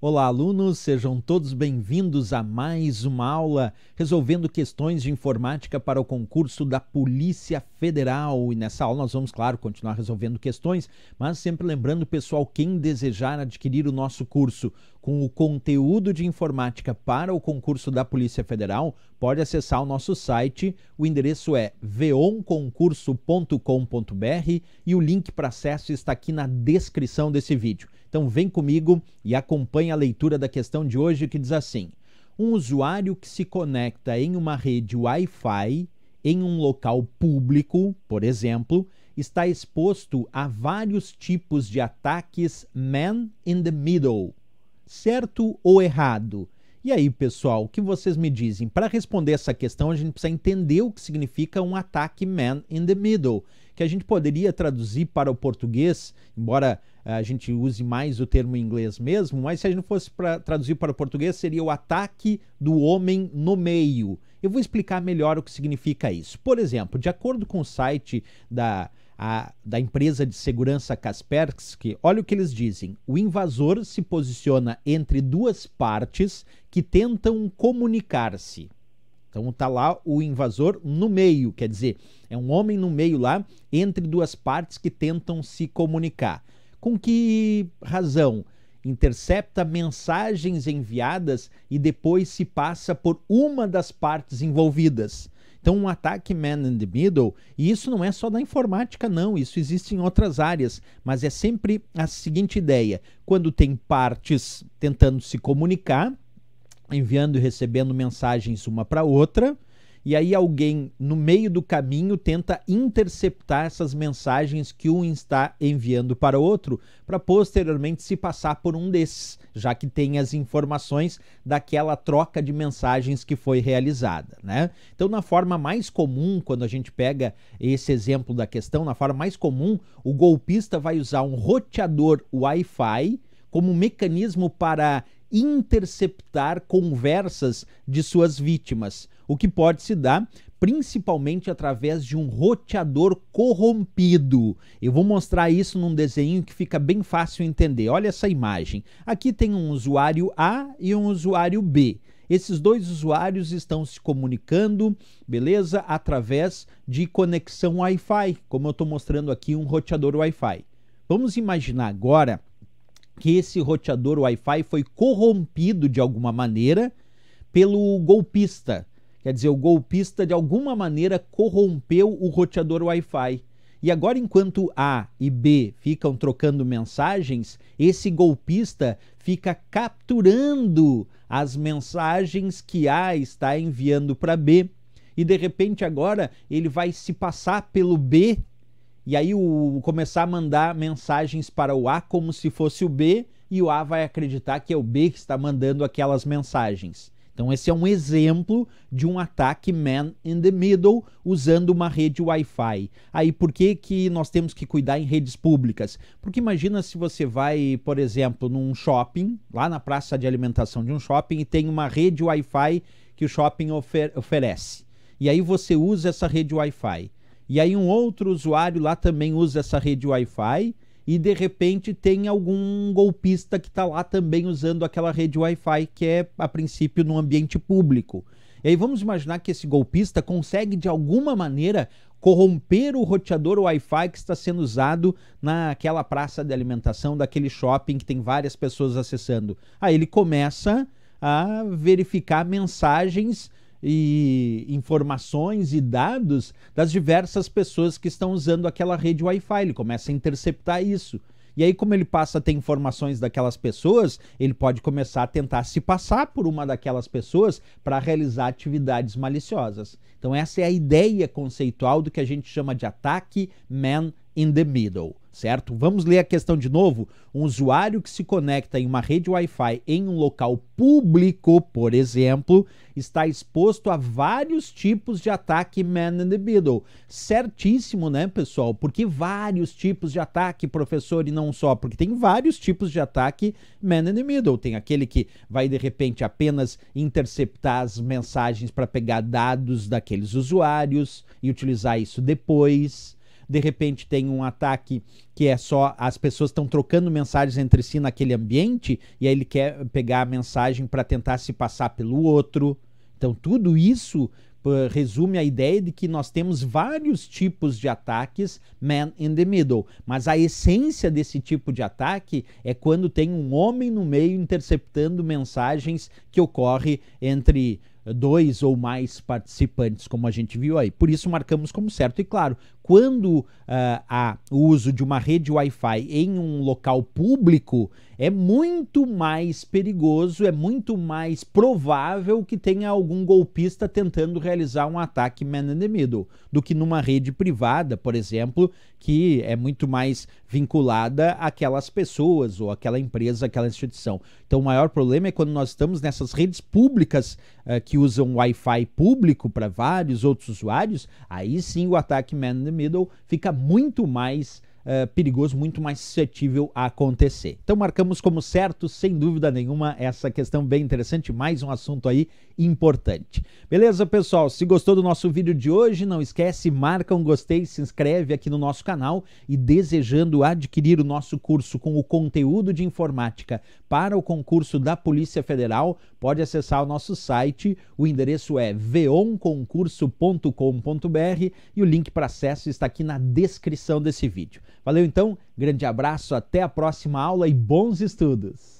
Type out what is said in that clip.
Olá, alunos, sejam todos bem-vindos a mais uma aula resolvendo questões de informática para o concurso da Polícia Federal. E nessa aula nós vamos, claro, continuar resolvendo questões, mas sempre lembrando, pessoal, quem desejar adquirir o nosso curso com o conteúdo de informática para o concurso da Polícia Federal, pode acessar o nosso site. O endereço é veonconcurso.com.br e o link para acesso está aqui na descrição desse vídeo. Então vem comigo e acompanhe a leitura da questão de hoje que diz assim: Um usuário que se conecta em uma rede Wi-Fi em um local público, por exemplo, está exposto a vários tipos de ataques man in the middle certo ou errado? E aí, pessoal, o que vocês me dizem? Para responder essa questão, a gente precisa entender o que significa um ataque man in the middle, que a gente poderia traduzir para o português, embora eh, a gente use mais o termo em inglês mesmo, mas se a gente fosse para traduzir para o português, seria o ataque do homem no meio. Eu vou explicar melhor o que significa isso. Por exemplo, de acordo com o site da a, da empresa de segurança Kaspersky, olha o que eles dizem. O invasor se posiciona entre duas partes que tentam comunicar-se. Então tá lá o invasor no meio, quer dizer, é um homem no meio lá entre duas partes que tentam se comunicar. Com que razão? Intercepta mensagens enviadas e depois se passa por uma das partes envolvidas então, um ataque man in the middle, e isso não é só da informática, não, isso existe em outras áreas, mas é sempre a seguinte ideia: quando tem partes tentando se comunicar, enviando e recebendo mensagens uma para outra, e aí alguém no meio do caminho tenta interceptar essas mensagens que um está enviando para outro, para posteriormente se passar por um desses, já que tem as informações daquela troca de mensagens que foi realizada, né? Então, na forma mais comum, quando a gente pega esse exemplo da questão, na forma mais comum, o golpista vai usar um roteador Wi-Fi como mecanismo para interceptar conversas de suas vítimas, o que pode se dar principalmente através de um roteador corrompido. Eu vou mostrar isso num desenho que fica bem fácil entender. Olha essa imagem. Aqui tem um usuário A e um usuário B. Esses dois usuários estão se comunicando, beleza? Através de conexão Wi-Fi, como eu estou mostrando aqui um roteador Wi-Fi. Vamos imaginar agora que esse roteador Wi-Fi foi corrompido de alguma maneira pelo golpista. Quer dizer, o golpista de alguma maneira corrompeu o roteador Wi-Fi. E agora, enquanto A e B ficam trocando mensagens, esse golpista fica capturando as mensagens que A está enviando para B. E de repente, agora ele vai se passar pelo B e aí o começar a mandar mensagens para o A como se fosse o B e o A vai acreditar que é o B que está mandando aquelas mensagens. Então esse é um exemplo de um ataque man in the middle usando uma rede Wi-Fi. Aí por que, que nós temos que cuidar em redes públicas? Porque imagina se você vai, por exemplo, num shopping, lá na praça de alimentação de um shopping e tem uma rede Wi-Fi que o shopping ofer oferece. E aí você usa essa rede Wi-Fi. E aí um outro usuário lá também usa essa rede Wi-Fi e de repente tem algum golpista que está lá também usando aquela rede Wi-Fi que é a princípio no ambiente público. E aí vamos imaginar que esse golpista consegue de alguma maneira corromper o roteador Wi-Fi que está sendo usado naquela praça de alimentação daquele shopping que tem várias pessoas acessando. Aí ele começa a verificar mensagens e informações e dados das diversas pessoas que estão usando aquela rede Wi-Fi. Ele começa a interceptar isso. E aí, como ele passa a ter informações daquelas pessoas, ele pode começar a tentar se passar por uma daquelas pessoas para realizar atividades maliciosas. Então, essa é a ideia conceitual do que a gente chama de ataque man in the middle, certo? Vamos ler a questão de novo? Um usuário que se conecta em uma rede Wi-Fi em um local público, por exemplo, está exposto a vários tipos de ataque man in the middle. Certíssimo, né, pessoal? Porque vários tipos de ataque, professor, e não só, porque tem vários tipos de ataque man in the middle. Tem aquele que vai de repente apenas interceptar as mensagens para pegar dados daqueles usuários e utilizar isso depois de repente tem um ataque que é só as pessoas estão trocando mensagens entre si naquele ambiente e aí ele quer pegar a mensagem para tentar se passar pelo outro. Então tudo isso resume a ideia de que nós temos vários tipos de ataques man in the middle, mas a essência desse tipo de ataque é quando tem um homem no meio interceptando mensagens que ocorre entre dois ou mais participantes, como a gente viu aí. Por isso marcamos como certo. E claro, quando uh, há o uso de uma rede Wi-Fi em um local público, é muito mais perigoso, é muito mais provável que tenha algum golpista tentando realizar um ataque man in the middle do que numa rede privada, por exemplo, que é muito mais vinculada àquelas pessoas ou àquela empresa, àquela instituição. Então, o maior problema é quando nós estamos nessas redes públicas uh, que usam Wi-Fi público para vários outros usuários, aí sim o ataque man in the middle fica muito mais é, perigoso, muito mais suscetível a acontecer. Então marcamos como certo, sem dúvida nenhuma, essa questão bem interessante, mais um assunto aí importante. Beleza, pessoal? Se gostou do nosso vídeo de hoje, não esquece, marca um gostei, se inscreve aqui no nosso canal e desejando adquirir o nosso curso com o conteúdo de informática para o concurso da Polícia Federal, pode acessar o nosso site, o endereço é veonconcurso.com.br e o link para acesso está aqui na descrição desse vídeo. Valeu então, grande abraço, até a próxima aula e bons estudos!